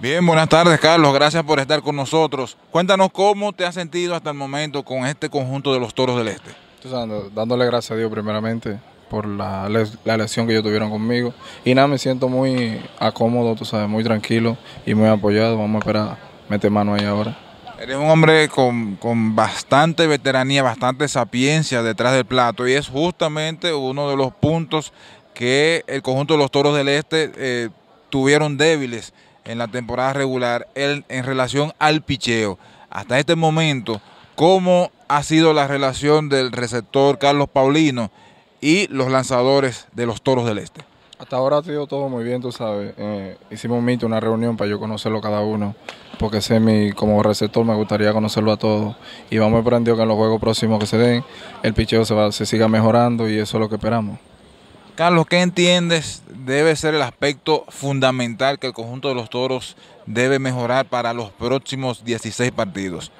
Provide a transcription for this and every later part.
Bien, buenas tardes Carlos, gracias por estar con nosotros. Cuéntanos cómo te has sentido hasta el momento con este conjunto de los Toros del Este. dándole gracias a Dios primeramente por la, la lesión que ellos tuvieron conmigo. Y nada, me siento muy acómodo, tú sabes, muy tranquilo y muy apoyado. Vamos a esperar meter mano ahí ahora. Eres un hombre con, bastante veteranía, bastante sapiencia detrás del plato y es justamente uno de los puntos que el conjunto de los Toros del Este eh, tuvieron débiles en la temporada regular en relación al picheo. Hasta este momento, ¿cómo ha sido la relación del receptor Carlos Paulino y los lanzadores de los Toros del Este? Hasta ahora ha sido todo muy bien, tú sabes. Eh, hicimos un mito, una reunión para yo conocerlo cada uno, porque como receptor me gustaría conocerlo a todos. Y vamos aprendiendo que en los juegos próximos que se den, el picheo se, se siga mejorando y eso es lo que esperamos. Carlos, ¿qué entiendes debe ser el aspecto fundamental que el conjunto de los toros debe mejorar para los próximos 16 partidos?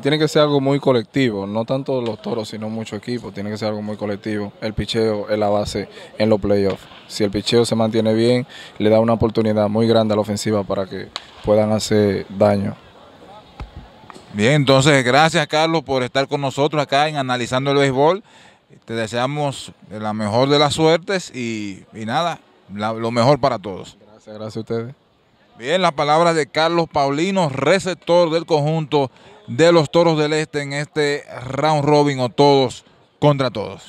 tiene que ser algo muy colectivo, no tanto los toros, sino mucho equipo. Tiene que ser algo muy colectivo. El picheo es la base en los playoffs. Si el picheo se mantiene bien, le da una oportunidad muy grande a la ofensiva para que puedan hacer daño. Bien, entonces gracias Carlos por estar con nosotros acá en Analizando el Béisbol. Te deseamos la mejor de las suertes y, nada, lo mejor para todos. Gracias, gracias a ustedes. Bien, la palabra de Carlos Paulino, receptor del conjunto de los Toros del Este en este round robin o todos contra todos.